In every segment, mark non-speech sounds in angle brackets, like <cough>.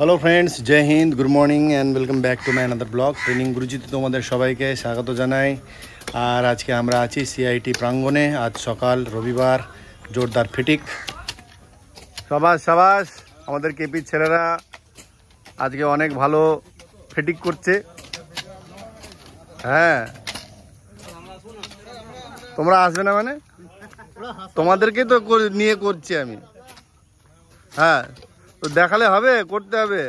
Hello friends Jai Hind good morning and welcome back to my another blog training গুরুজিতে তোমাদের সবাইকে স্বাগত জানাই আর আজকে আমরা আছি সিআইটি প্রাঙ্গণে আজ সকাল রবিবার জোরদার ফিটিক সবাস সবাস আমাদের কেপির ছেলেরা আজকে অনেক ভালো ফিটিক করছে হ্যাঁ তোমরা আসবে না মানে তোমাদেরকে তো নিয়ে করছি আমি হ্যাঁ তো দেখালে হবে করতে হবে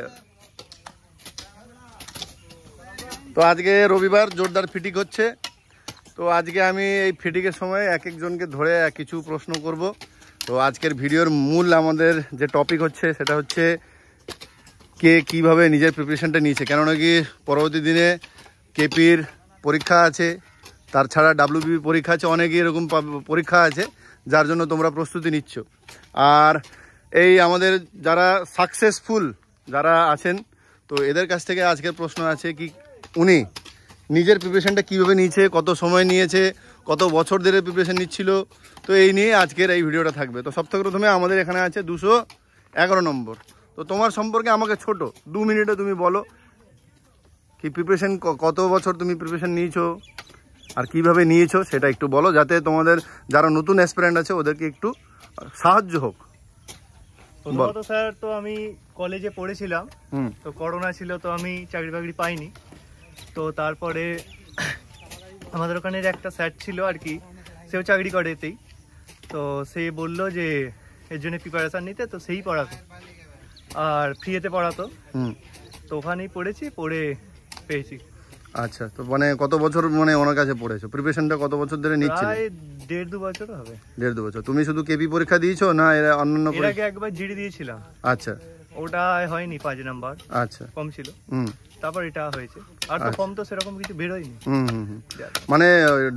তো আজকে রবিবার জোরদার ফিটিং হচ্ছে তো আজকে আমি এই ফিটিংয়ের সময় এক একজনকে ধরে কিছু প্রশ্ন করব তো আজকের ভিডিওর মূল আমাদের যে টপিক হচ্ছে সেটা হচ্ছে কে কিভাবে নিজের প্রিপারেশানটা নিয়েছে কেননা কি পরবর্তী দিনে কেপির পরীক্ষা আছে তার ছাড়া ডাব্লিউবি পরীক্ষা আছে অনেকই এরকম পরীক্ষা আছে যার জন্য তোমরা প্রস্তুতি নিচ্ছ আর এই আমাদের যারা সাকসেসফুল যারা আছেন তো এদের কাছ থেকে আজকের প্রশ্ন আছে কি উনি নিজের প্রিপারেশানটা কীভাবে নিয়েছে কত সময় নিয়েছে কত বছর ধরে প্রিপারেশান নিচ্ছিল তো এই নিয়ে আজকের এই ভিডিওটা থাকবে তো সবথেকে প্রথমে আমাদের এখানে আছে দুশো এগারো নম্বর তো তোমার সম্পর্কে আমাকে ছোট দু মিনিটে তুমি বলো কি প্রিপারেশান কত বছর তুমি প্রিপারেশান নিয়েছো আর কিভাবে নিয়েছো সেটা একটু বলো যাতে তোমাদের যারা নতুন অ্যাসপিরেন্ট আছে ওদেরকে একটু সাহায্য হোক প্রথমত স্যার তো আমি কলেজে পড়েছিলাম তো করোনা ছিল তো আমি চাকরি বাকরি পাইনি তো তারপরে আমাদের ওখানের একটা স্যার ছিল আর কি সেও চাকরি করে এতেই তো সে বলল যে এর জন্য প্রিপারেশান নিতে তো সেই পড়াতো আর ফ্রিতে পড়াতো তো ওখানেই পড়েছি পড়ে পেয়েছি আচ্ছা তো মানে কত বছর মানে ওনার কাছে পড়েছো প্রিপারেশনটা কত বছর ধরে নিচ্ছিলে দেড় দু বছর হবে দেড় দু বছর তুমি শুধু কেপি পরীক্ষা দিয়েছো না এরা অন্যান্য এর একবার জিডি দিয়েছিলাম আচ্ছা ওটা হয়নি পাঁচ নাম্বার আচ্ছা কম ছিল হুম তারপর এটা হয়েছে আর তো আচ্ছা। কম তো সেরকম কিছু বের হয়নি মানে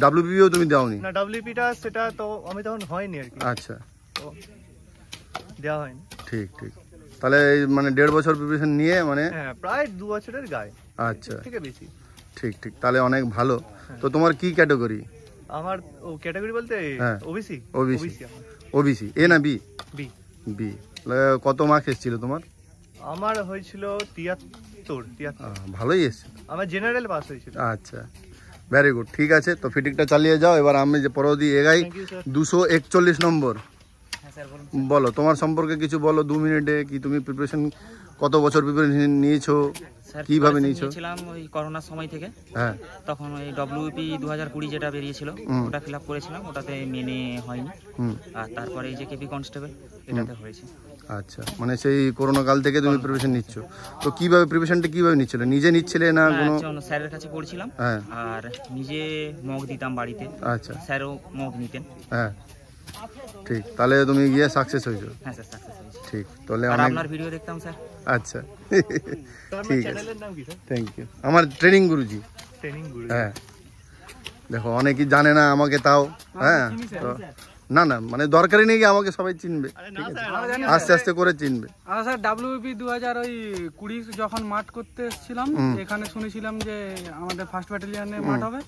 ডাব্লিউপিও তুমি দাওনি না ডাব্লিউপিটা সেটা তো আমি তখন হয়নি আর কি আচ্ছা দেওয়া হয়নি ঠিক ঠিক তাহলে মানে দেড় বছর প্রিপারেশন নিয়ে মানে হ্যাঁ প্রায় দু বছরের গায়ে আচ্ছা ঠিক আছে বেশি ঠিক ঠিক তাহলে অনেক ভালো তো তোমার কি ক্যাটাগরি আমার ও ক্যাটাগরি বলতে ওবিসি ওবিসি ওবিসি এ না বি বি বি কত মার্কস এসেছিল তোমার আমার হয়েছিল 73 73 ভালোই এসেছে আমার জেনারেল পাস হয়েছিল আচ্ছা ভেরি গুড ঠিক আছে তো ফিটিংটা চালিয়ে যাও এবার আমি যে পরদি এগাই দুশো একচল্লিশ নম্বর হ্যাঁ, বলো তোমার সম্পর্কে কিছু বলো দু মিনিটে কি তুমি প্রিপারেশন কত বছর প্রিপারেশন নিয়েছো কিভাবে নিয়েছো ছিলাম ওই করোনার সময় থেকে হ্যাঁ তখন ওই ডব্লিউপি দু কুড়ি যেটা বেরিয়েছিল ওটা ফিল আপ করেছিলাম ওটাতে মেনে হয়নি আর তারপরে এই যে কেপি কনস্টেবল এটাতে হয়েছে আচ্ছা মানে সেই করোনা কাল থেকে তুমি প্রিপারেশন নিচ্ছ তো কিভাবে প্রিপারেশনটা কিভাবে নিচ্ছিলে নিজে নিচ্ছিলে না কোনো স্যারের কাছে পড়ছিলাম হ্যাঁ। আর নিজে মগ দিতাম বাড়িতে আচ্ছা স্যারও মগ নিতেন হ্যাঁ ঠিক তাহলে তুমি গিয়ে সাকসেস হয়েছো হ্যাঁ স্যার সাকসেস হয়েছে ঠিক তাহলে আপনার ভিডিও দেখতাম স্যার আচ্ছা <laughs> ঠিক আছে থ্যাংক ইউ আমার ট্রেনিং গুরুজি হ্যাঁ দেখো অনেকেই জানে না আমাকে তাও হ্যাঁ না না মানে দরকারই নেই আমাকে সবাই চিনবে আস্তে আস্তে করে চিনবে কুড়ি যখন মাঠ করতে এসেছিলাম এখানে শুনেছিলাম যে আমাদের ফার্স্ট ব্যাটালিয়ানে মাঠ হবে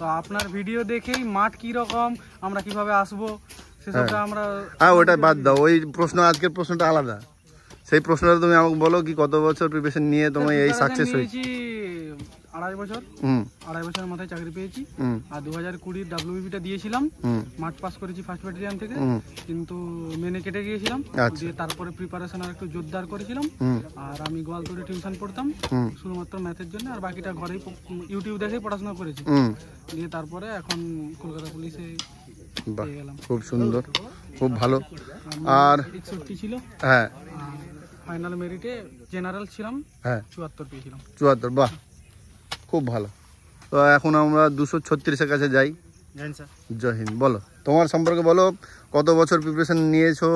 তো আপনার ভিডিও দেখেই মাঠ কি রকম আমরা কিভাবে আসবো সেসবটা হ্যাঁ। আমরা হ্যাঁ ওটা বাদ দাও ওই প্রশ্ন আজকের প্রশ্নটা আলাদা সেই প্রশ্নটা তুমি আমাকে বলো কি কত বছর প্রিপারেশন নিয়ে তুমি এই সাকসেস হয়েছি আড়াই বছর আড়াই মাথায় চাকরি পেয়েছি আর e দিয়েছিলাম মাঠ করেছি ফার্স্ট থেকে কিন্তু মেনে কেটে গিয়েছিলাম আচ্ছা। তারপরে প্রিপারেশন আর একটু জোরদার করেছিলাম আর আমি টিউশন পড়তাম শুধুমাত্র ম্যাথের জন্য আর বাকিটা ঘরেই ইউটিউব পড়াশোনা করেছি দিয়ে তারপরে এখন কলকাতা পুলিশে খুব সুন্দর খুব ভালো আর ছিল হ্যাঁ ফাইনাল মেরিটে জেনারেল ছিলাম হ্যাঁ চুয়াত্তর পেয়েছিলাম চুয়াত্তর বাহ খুব ভালো তো এখন আমরা দুশো ছত্রিশের কাছে যাই জয় হিন্দ বলো তোমার সম্পর্কে বলো কত বছর প্রিপারেশন নিয়েছো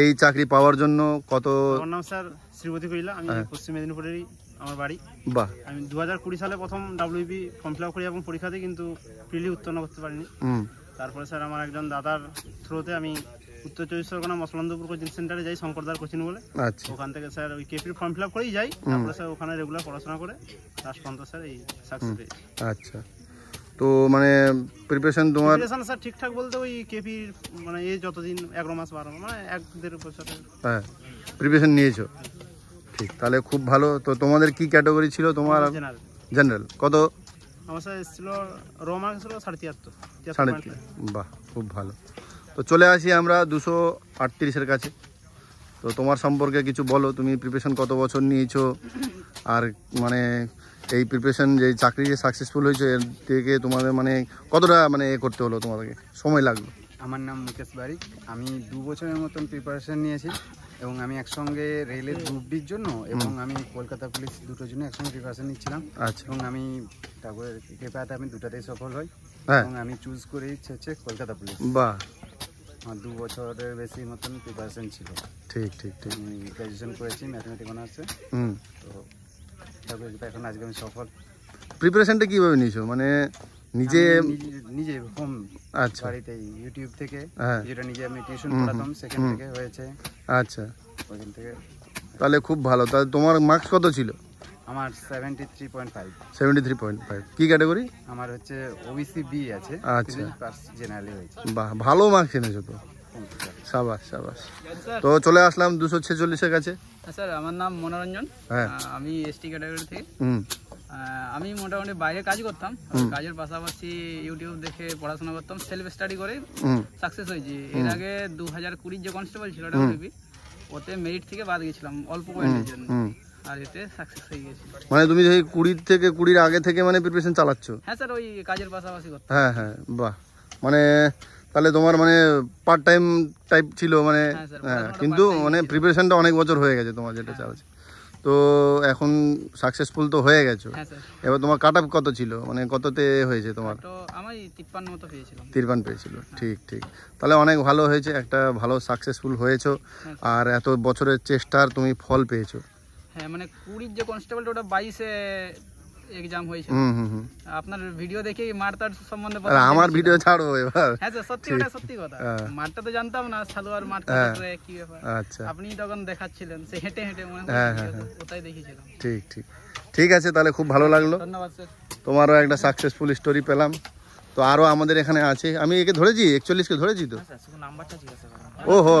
এই চাকরি পাওয়ার জন্য কত আমার নাম স্যার শ্রীপতি কইলা আমি হ্যাঁ। পশ্চিম মেদিনীপুরেরই আমার বাড়ি বাহ আমি দু হাজার সালে প্রথম ডাব্লিউবি ফর্ম ফিল করি এবং পরীক্ষা পরীক্ষাতে কিন্তু প্রিলি উত্তীর্ণ করতে পারিনি তারপরে স্যার আমার একজন দাদার থ্রুতে আমি উত্তর চব্বিশ পরগনা মসলান্দপুর কোচিং সেন্টারে যাই শঙ্করদার কোচিং বলে আচ্ছা। ওখান থেকে স্যার ওই কেপির ফর্ম ফিল আপ করেই যাই তারপরে স্যার ওখানে রেগুলার পড়াশোনা করে লাস্ট পর্যন্ত স্যার এই সাকসেস আচ্ছা তো মানে প্রিপারেশন তোমার প্রিপারেশন স্যার ঠিকঠাক বলতে ওই কেপি মানে এই যতদিন এগারো মাস বারো মাস মানে এক দেড় বছর হ্যাঁ প্রিপারেশন নিয়েছো ঠিক তাহলে খুব ভালো তো তোমাদের কি ক্যাটাগরি ছিল তোমার জেনারেল কত আমার স্যার ছিল রোমার্ক ছিল সাড়ে তিয়াত্তর সাড়ে বাহ খুব ভালো তো চলে আসি আমরা দুশো আটত্রিশের কাছে তো তোমার সম্পর্কে কিছু বলো তুমি প্রিপারেশন কত বছর নিয়েছো আর মানে এই প্রিপারেশন যে চাকরি যে সাকসেসফুল হয়েছে এর থেকে তোমাদের মানে কতটা মানে এ করতে হলো তোমাদেরকে সময় লাগলো আমার নাম মুকেশ বারিক আমি দু বছরের মতন প্রিপারেশন নিয়েছি এবং আমি একসঙ্গে রেলের গ্রুপটির জন্য এবং আমি কলকাতা পুলিশ দুটোর জন্য একসঙ্গে প্রিপারেশন নিচ্ছিলাম আচ্ছা। এবং আমি তারপরে কৃপাতে আমি দুটাতেই সফল হই হ্যাঁ। এবং আমি চুজ ইচ্ছে হচ্ছে কলকাতা পুলিশ বাহ আমার দু বছরের বেশি মতন প্রিপারেশন ছিল ঠিক ঠিক ঠিক আমি গ্র্যাজুয়েশন করেছি ম্যাথমেটিক অনার্সে তো এখন আজকে আমি সফল প্রিপারেশনটা কীভাবে নিয়েছো মানে নিজে নিজে হোম আচ্ছা বাড়িতে ইউটিউব থেকে হ্যাঁ। যেটা নিজে আমি টিউশন পড়াতাম সেখান থেকে হয়েছে আচ্ছা ওইখান থেকে তাহলে খুব ভালো তাহলে তোমার মার্কস কত ছিল আমার 73.5 73.5 কি ক্যাটাগরি আমার হচ্ছে ওবিসি বি আছে আচ্ছা জেনারেলি হয়েছে বাহ ভালো মার্কস এনেছো তো সাবাস সাবাস তো চলে আসলাম 246 এর কাছে হ্যাঁ, স্যার আমার নাম মনোরঞ্জন হ্যাঁ। আমি এসটি ক্যাটাগরি থেকে হুম আমি মোটামুটি বাইরে কাজ করতাম কাজের পাশাপাশি ইউটিউব দেখে পড়াশোনা করতাম সেলফ স্টাডি করে সাকসেস হয়েছি এর আগে দু হাজার কুড়ির যে কনস্টেবল ছিল ওতে মেরিট থেকে বাদ গেছিলাম অল্প পয়েন্টের জন্য মানে তুমি যে কুড়ির থেকে কুড়ির আগে থেকে মানে প্রিপারেশন চালাচ্ছ হ্যাঁ স্যার ওই কাজের পাশাপাশি করতে হ্যাঁ হ্যাঁ বাহ মানে তাহলে তোমার মানে পার্ট টাইম টাইপ ছিল মানে হ্যাঁ, হ্যাঁ কিন্তু মানে প্রিপারেশনটা অনেক বছর হয়ে গেছে তোমার যেটা হ্যাঁ। চালাচ্ছে তো এখন সাকসেসফুল তো হয়ে গেছো হ্যাঁ এবার তোমার কাট কত ছিল মানে কততে হয়েছে তোমার তিরপান পেয়েছিল ঠিক ঠিক তাহলে অনেক ভালো হয়েছে একটা ভালো সাকসেসফুল হয়েছো আর এত বছরের চেষ্টার তুমি ফল পেয়েছো হ্যাঁ মানে কুড়ির যে কনস্টেবলটা ওটা বাইশে এক্সাম হয়েছে আপনার ভিডিও দেখে মারতার সম্বন্ধে আমার ভিডিও ছাড়ো এবার হ্যাঁ স্যার সত্যি ওটা সত্যি কথা হ্যাঁ। মারটা তো জানতাম না সালোয়ার মারটা হ্যাঁ। কি ব্যাপার আচ্ছা আপনি তখন দেখাচ্ছিলেন সে হেঁটে হেঁটে মনে হ্যাঁ, ওটাই দেখেছিলাম ঠিক ঠিক ঠিক আছে তাহলে খুব ভালো লাগলো ধন্যবাদ স্যার তোমারও একটা সাকসেসফুল স্টোরি পেলাম তো আরও আমাদের এখানে আছে আমি একে ধরেছি একচল্লিশকে ধরেছি তো ও হো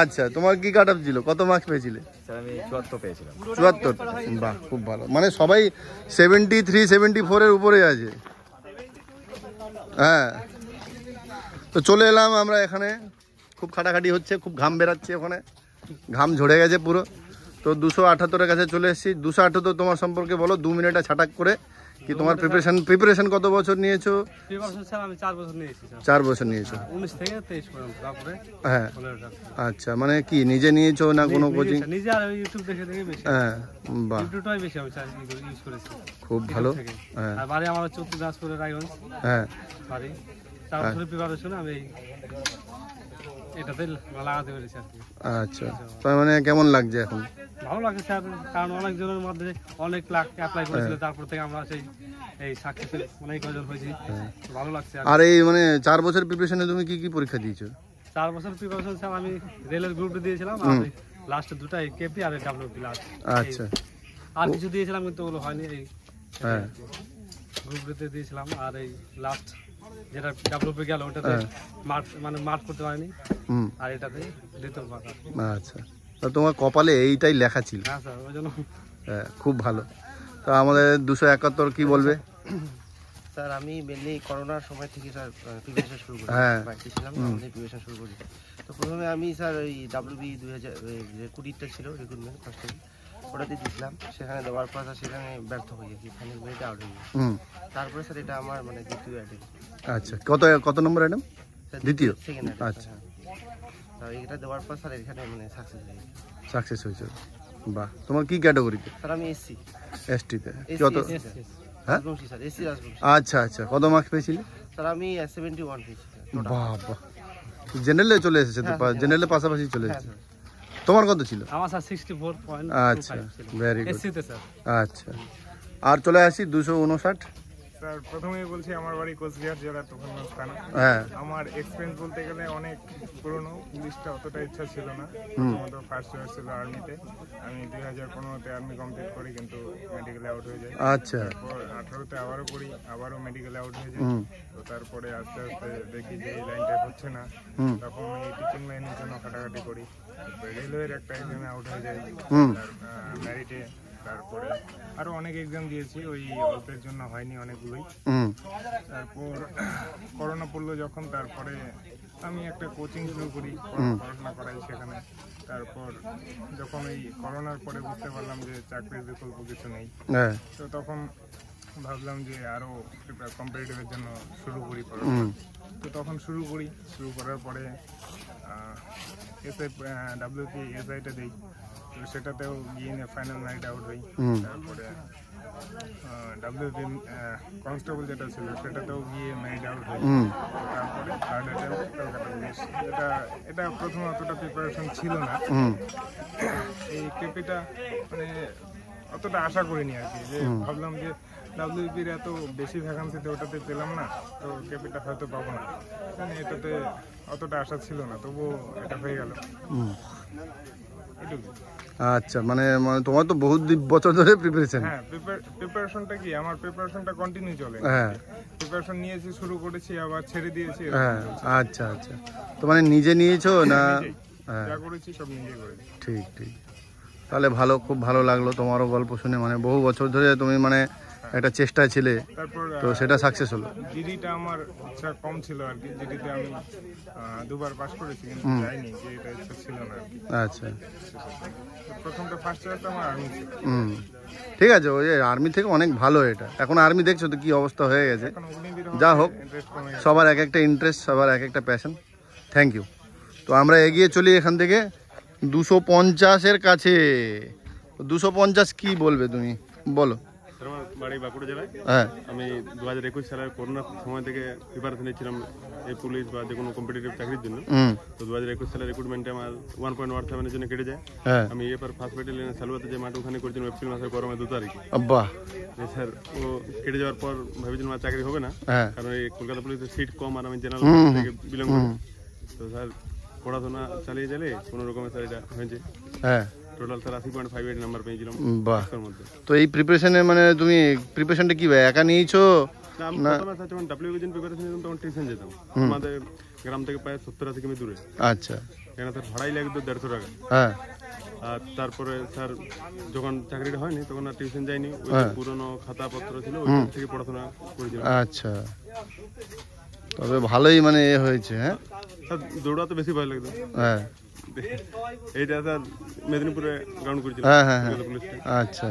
আচ্ছা তোমার কি কাট ছিল কত মার্কস পেয়েছিলে চুয়াত্তর বাহ খুব ভালো মানে সবাই সেভেন্টি থ্রি সেভেন্টি ফোরের উপরে আছে হ্যাঁ তো চলে এলাম আমরা এখানে খুব খাটাখাটি হচ্ছে খুব ঘাম বেরাচ্ছে ওখানে ঘাম ঝরে গেছে পুরো তো দুশো আঠাত্তরের কাছে চলে এসেছি দুশো আঠাত্তর তোমার সম্পর্কে বলো দু মিনিটটা ছাটাক করে কি তোমার প্রিপারেশন প্রিপারেশন কত বছর নিয়েছো প্রিপারেশন স্যার আমি 4 বছর নিয়েছি 4 বছর নিয়েছো 19 হ্যাঁ, থেকে 23 পর্যন্ত তারপরে হ্যাঁ আচ্ছা মানে কি নিজে নিয়েছো না কোনো কোচিং নিজে আর ইউটিউব দেখে দেখে বেশি হ্যাঁ বাহ ইউটিউবটাই বেশি আমি চার্জ ইউজ করেছি খুব ভালো হ্যাঁ আর বাড়ি আমার চতুর্দাসপুরের রায়গঞ্জ হ্যাঁ বাড়ি তারপরে প্রিপারেশন হ্যাঁ। আমি আচ্ছা মানে কেমন লাগছে এখন ভালো লাগছে স্যার কারণ অনেকজনের মধ্যে অনেক লাখ অ্যাপ্লাই করেছিল হ্যাঁ। তারপর থেকে আমরা সেই এই সাকসেসফুল অনেক হয়েছি হ্যাঁ। ভালো লাগছে আর এই মানে চার বছর প্রিপারেশনে তুমি কি কি পরীক্ষা দিয়েছো চার বছর প্রিপারেশন স্যার আমি রেলের গ্রুপ দিয়েছিলাম আর লাস্টে দুটাই কেপি আর ডাব্লিউপি লাস্ট আচ্ছা আর কিছু দিয়েছিলাম কিন্তু ওগুলো হয়নি এই হ্যাঁ গ্রুপ দিয়েছিলাম আর এই লাস্ট যেটা গেল ওটাতে হ্যাঁ। মানে করতে পারেনি আর এটাতে পাতা আচ্ছা তোমার কপালে এইটাই লেখা ছিল হ্যাঁ হ্যাঁ, খুব ভালো তো আমাদের দুশো একাত্তর কি বলবে স্যার আমি মেনলি করোনার সময় থেকে স্যার প্রিপারেশন শুরু করি প্রিপারেশন শুরু করি তো প্রথমে আমি স্যার ওই ডাব্লিউবি দুই হাজার কুড়িটা ছিল রিক্রুটমেন্ট ফার্স্ট ওটাতে জিতলাম সেখানে দেওয়ার পর সেখানে ব্যর্থ হয়ে গেছি ফাইনাল মেয়েটা আউট হয়ে গেছি তারপরে স্যার এটা আমার মানে দ্বিতীয় অ্যাটেম আচ্ছা কত কত নম্বর অ্যাটেম দ্বিতীয় আচ্ছা হ্যাঁ। মানে বাহ তোমার কি ক্যাটাগরিতে স্যার আমি আচ্ছা আচ্ছা কত মার্কস পেয়েছিলে স্যার আমি জেনারেলে চলে এসেছে জেনারেলে হ্যাঁ, হ্যাঁ, পাশাপাশি চলে এসেছে তোমার কত ছিল আমার স্যার 64.25 আচ্ছা ভেরি গুড স্যার আচ্ছা আর চলে আসি 259 স্যার প্রথমেই বলছি আমার বাড়ি কোচবিহার হ্যাঁ আমার বলতে গেলে অনেক পুরনো পুলিশটা অতটা ইচ্ছা ছিল না ফার্স্ট ইয়ার ছিল আর্মিতে আমি আর্মি কমপ্লিট করি কিন্তু মেডিকেল আউট হয়ে যায় আচ্ছা তারপর আঠারোতে আবারও করি আবারও মেডিকেল আউট হয়ে যায় তো তারপরে আস্তে আস্তে দেখি যে লাইনটা হচ্ছে না তখন টিচিং লাইনের জন্য কাটাকাটি করি রেলওয়ের একটা এক্সামে আউট হয়ে যায় মেরিটে তারপরে আরো অনেক এক্সাম দিয়েছি ওই অল্পের জন্য হয়নি অনেকগুলোই তারপর <coughs> করোনা পড়লো যখন তারপরে আমি একটা কোচিং শুরু করি পড়াশোনা করাই সেখানে তারপর যখন এই করোনার পরে বুঝতে পারলাম যে চাকরির বিকল্প কিছু নেই হ্যাঁ। তো তখন ভাবলাম যে আরো কম্পিটিটিভের জন্য শুরু করি তো তখন শুরু করি শুরু করার পরে তো সেটাতেও গিয়ে নিয়ে ফাইনাল আউট তারপরে কনস্টেবল যেটা ছিল সেটাতেও আউট তারপরে থার্ড এটা এটা অতটা প্রিপারেশন ছিল না এই কেপিটা মানে অতটা আশা করিনি আর কি যে ভাবলাম যে ডাব্লিউপির এত বেশি ভ্যাকান্সিতে ওটাতে পেলাম না তো কেপিটা হয়তো পাবো না মানে এটাতে অতটা আশা ছিল না তবু এটা হয়ে গেল আচ্ছা মানে মানে তোমার তো বহুত বছর ধরে প্রিপারেশন হ্যাঁ প্রিপারেশনটা কি আমার প্রিপারেশনটা কন্টিনিউ চলে হ্যাঁ প্রিপারেশন নিয়েছি শুরু করেছি আবার ছেড়ে দিয়েছি হ্যাঁ আচ্ছা আচ্ছা তো মানে নিজে নিয়েছো না হ্যাঁ। যা করেছি সব নিজে করেছি ঠিক ঠিক তাহলে ভালো খুব ভালো লাগলো তোমারও গল্প শুনে মানে বহু বছর ধরে তুমি মানে একটা চেষ্টায় ছিলে তো সেটা সাকসেস হলো জিডিটা আমার ইচ্ছা কম ছিল আর কি জিডিতে আমি দুবার পাস করেছি কিন্তু যাইনি যে এটা ইচ্ছা ছিল না আচ্ছা প্রথমটা ফার্স্ট ইয়ার আমার আর্মি হুম ঠিক আছে ওই আর্মি থেকে অনেক ভালো এটা এখন আর্মি দেখছো তো কি অবস্থা হয়ে গেছে যা হোক সবার এক একটা ইন্টারেস্ট সবার এক একটা প্যাশন থ্যাংক ইউ তো আমরা এগিয়ে চলি এখান থেকে দুশো পঞ্চাশের কাছে দুশো পঞ্চাশ কী বলবে তুমি বলো বাড়ি বাঁকুড়া জেলায় হ্যাঁ। আমি দু হাজার একুশ সালের করোনা সময় থেকে প্রিপারেশন নিচ্ছিলাম এই পুলিশ বা যে কোনো কম্পিটিটিভ চাকরির জন্য তো দু হাজার একুশ সালের রিক্রুটমেন্টে আমার ওয়ান পয়েন্ট ওয়ান সেভেনের জন্য কেটে যায় হ্যাঁ। আমি এবার ফার্স্ট ব্যাটালিয়নে সালুয়াতে যে মাঠ ওখানে করেছিলাম এপ্রিল মাসের গরমে দু তারিখ স্যার ও কেটে যাওয়ার পর ভেবেছিলাম আমার চাকরি হবে না হ্যাঁ। কারণ এই কলকাতা পুলিশের সিট কম আর আমি জেনারেল থেকে বিলং তো স্যার পড়াশোনা চালিয়ে চালিয়ে কোনো রকমের স্যার এটা হয়েছে হ্যাঁ তো এই প্রিপারেশনে মানে তুমি প্রিপারেশনটা কি ভাই একা নিয়েছো গ্রাম থেকে প্রায় সত্তর আশি কিমি দূরে আচ্ছা স্যার ভাড়াই লাগতো দেড়শো টাকা হ্যাঁ আর তারপরে স্যার যখন চাকরিটা হয়নি তখন আর টিউশন যায়নি হ্যাঁ। পুরনো খাতাপত্র ছিল ওই থেকে পড়াশোনা করেছিলাম আচ্ছা তবে ভালোই মানে এ হয়েছে হ্যাঁ স্যার দৌড়াতে বেশি ভালো লাগতো হ্যাঁ এইটা স্যার মেদিনীপুরে গ্রাউন্ড করেছিল হ্যাঁ হ্যাঁ হ্যাঁ আচ্ছা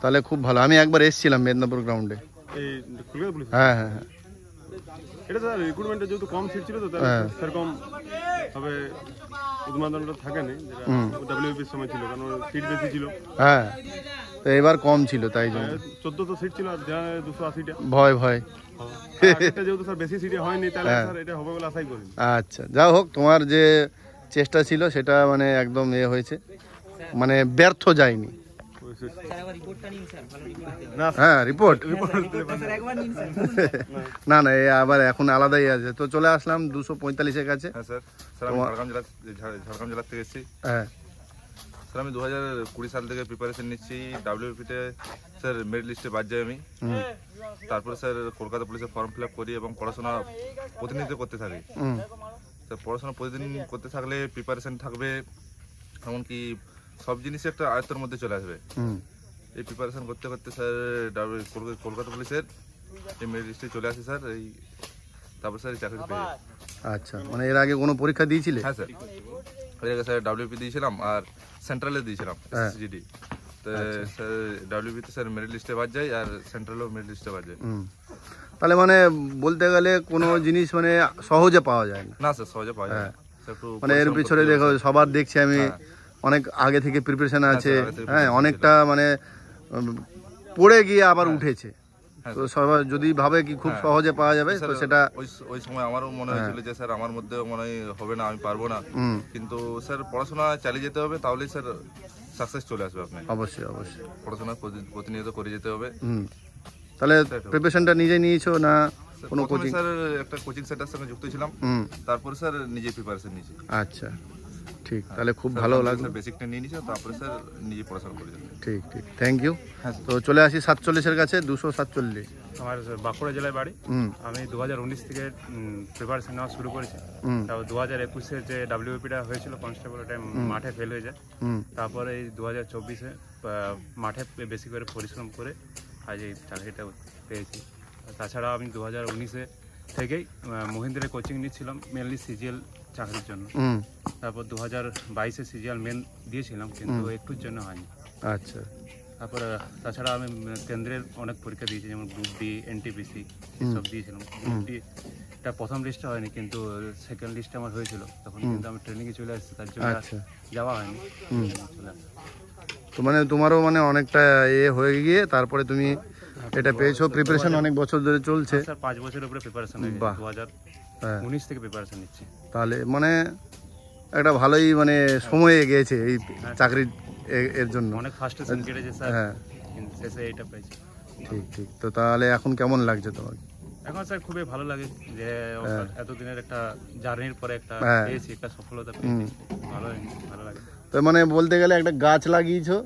তাহলে খুব ভালো আমি একবার এসেছিলাম মেদিনীপুর গ্রাউন্ডে এই কলকাতা পুলিশ হ্যাঁ হ্যাঁ হ্যাঁ এটা স্যার রিক্রুটমেন্টে যেহেতু কম সিট ছিল তো সেরকম তবে উদ্মাদনটা থাকে না যেটা ডব্লিউপির সময় ছিল কারণ সিট বেশি ছিল হ্যাঁ তো এবার কম ছিল তাই জন্য হ্যাঁ, চোদ্দশো সিট ছিল দুশো আশিটা ভয় ভয় হ্যাঁ, হ্যাঁ। আচ্ছা যা হোক তোমার যে চেষ্টা ছিল সেটা মানে একদম এ হয়েছে মানে ব্যর্থ যায়নি হ্যাঁ রিপোর্ট না না আবার এখন আলাদাই আছে তো চলে আসলাম দুশো পঁয়তাল্লিশের কাছে হ্যাঁ স্যার ঝাড়গ্রাম জেলা থেকে এসেছি হ্যাঁ স্যার আমি দু হাজার কুড়ি সাল থেকে প্রিপারেশন নিচ্ছি ডাব্লিউপিতে স্যার মেরিট লিস্টে বাদ যাই আমি তারপরে স্যার কলকাতা পুলিশে ফর্ম ফিল করি এবং পড়াশোনা প্রতিনিধিত্ব করতে থাকি স্যার পড়াশোনা প্রতিদিন করতে থাকলে প্রিপারেশন থাকবে এমনকি সব জিনিসই একটা আয়ত্তর মধ্যে চলে আসবে এই প্রিপারেশন করতে করতে স্যার কলকাতা পুলিশের এই মেরিট লিস্টে চলে আসে স্যার এই তারপর স্যার চাকরি পেয়ে আচ্ছা মানে এর আগে কোনো পরীক্ষা দিয়েছিলে হ্যাঁ স্যার স্যার ডাব্লিউপি দিয়েছিলাম আর সেন্ট্রালে দিয়েছিলাম এসজিডি হ্যাঁ। তো আচ্ছা। স্যার ডাব্লিউপিতে স্যার মেরিট লিস্টে বাদ যায় আর সেন্ট্রালেও মেরিট লিস্টে বাদ যায় তাহলে মানে বলতে গেলে কোনো জিনিস মানে সহজে পাওয়া যায় না স্যার সহজে পাওয়া যায় হ্যাঁ। মানে এর পিছনে দেখো সবার দেখছি আমি হ্যাঁ। অনেক আগে থেকে প্রিপারেশন আছে হ্যাঁ অনেকটা মানে পড়ে গিয়ে আবার উঠেছে হ্যাঁ, তো যদি ভাবে কি খুব হ্যাঁ। সহজে পাওয়া যাবে তো সেটা ওই সময় আমারও মনে হ্যাঁ। হয়েছিল যে স্যার আমার মধ্যে মনে হবে না আমি পারবো না কিন্তু স্যার পড়াশোনা চালিয়ে যেতে হবে তাহলেই স্যার সাকসেস চলে আসবে আপনি অবশ্যই অবশ্যই পড়াশোনা প্রতিনিয়ত করে যেতে হবে তাহলে প্রিপারেশনটা নিজে নিয়েছো না কোনো কোচিং স্যার একটা কোচিং সেন্টার সঙ্গে যুক্ত ছিলাম তারপরে স্যার নিজে প্রিপারেশন নিয়েছি আচ্ছা ঠিক হ্যাঁ। তাহলে খুব ভালো লাগলো বেসিকটা নিয়ে নিছো তারপরে স্যার নিজে পড়াশোনা করে যাবেন ঠিক ঠিক থ্যাংক ইউ তো চলে আসি সাতচল্লিশের কাছে দুশো সাতচল্লিশ আমার বাঁকুড়া জেলায় বাড়ি আমি দু থেকে প্রিপারেশন নেওয়া শুরু করেছি তারপর দু হাজার একুশে যে ডাব্লিউপিটা হয়েছিল কনস্টেবল ওটা মাঠে ফেল হয়ে যায় তারপরে এই দু হাজার চব্বিশে মাঠে বেশি করে পরিশ্রম করে আজ এই চাকরিটা পেয়েছি তাছাড়া আমি দু হাজার উনিশে থেকেই মহিন্দ্রের কোচিং নিচ্ছিলাম মেনলি সিজিএল চাকরির জন্য তারপর দু হাজার বাইশে সিরিয়াল মেন দিয়েছিলাম কিন্তু একটুর জন্য হয়নি আচ্ছা তারপর তাছাড়া আমি কেন্দ্রের অনেক পরীক্ষা দিয়েছি যেমন গ্রুপ ডি এনটিপিসি সব দিয়েছিলাম গ্রুপ ডি এটা প্রথম লিস্টটা হয়নি কিন্তু সেকেন্ড লিস্ট আমার হয়েছিল তখন কিন্তু আমি ট্রেনিংয়ে চলে আসছি তার জন্য আচ্ছা। যাওয়া হয়নি চলে তো মানে তোমারও মানে অনেকটা এ হয়ে গিয়ে তারপরে তুমি হ্যাঁ, এটা পেয়েছো প্রিপারেশন অনেক বছর ধরে চলছে হ্যাঁ, স্যার পাঁচ বছরের উপরে প্রিপারেশন দু হাজার হ্যাঁ। থেকে প্রিপারেশন নিচ্ছি তাহলে মানে একটা ভালোই মানে সময় এগিয়েছে এই হ্যাঁ। চাকরির এর জন্য অনেক আচ্ছা, হ্যাঁ। শেষে ঠিক ঠিক তো তাহলে এখন কেমন লাগছে তোমাকে এখন স্যার খুবই ভালো লাগে যে এতদিনের একটা জার্নির পরে একটা একটা সফলতা ভালো লাগে তো মানে বলতে গেলে একটা গাছ লাগিয়েছো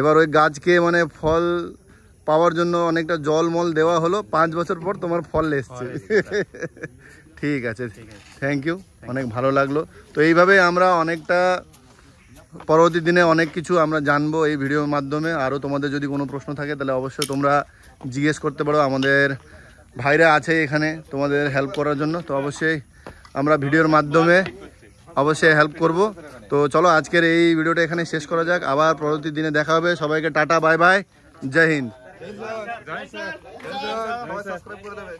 এবার ওই গাছকে মানে ফল পাওয়ার জন্য অনেকটা জল মল দেওয়া হলো পাঁচ বছর পর তোমার ফল এসছে হ্যাঁ, ঠিক আছে থ্যাংক ইউ অনেক ভালো লাগলো তো এইভাবে আমরা অনেকটা পরবর্তী দিনে অনেক কিছু আমরা জানবো এই ভিডিওর মাধ্যমে আরও তোমাদের যদি কোনো প্রশ্ন থাকে তাহলে অবশ্যই তোমরা জিজ্ঞেস করতে পারো আমাদের ভাইরা আছে এখানে তোমাদের হেল্প করার জন্য তো অবশ্যই আমরা ভিডিওর মাধ্যমে অবশ্যই হেল্প করব তো চলো আজকের এই ভিডিওটা এখানে শেষ করা যাক আবার পরবর্তী দিনে দেখা হবে সবাইকে tata bye bye Jai Hind জয় স্যার জয় স্যার সবাই সাবস্ক্রাইব করে দেবে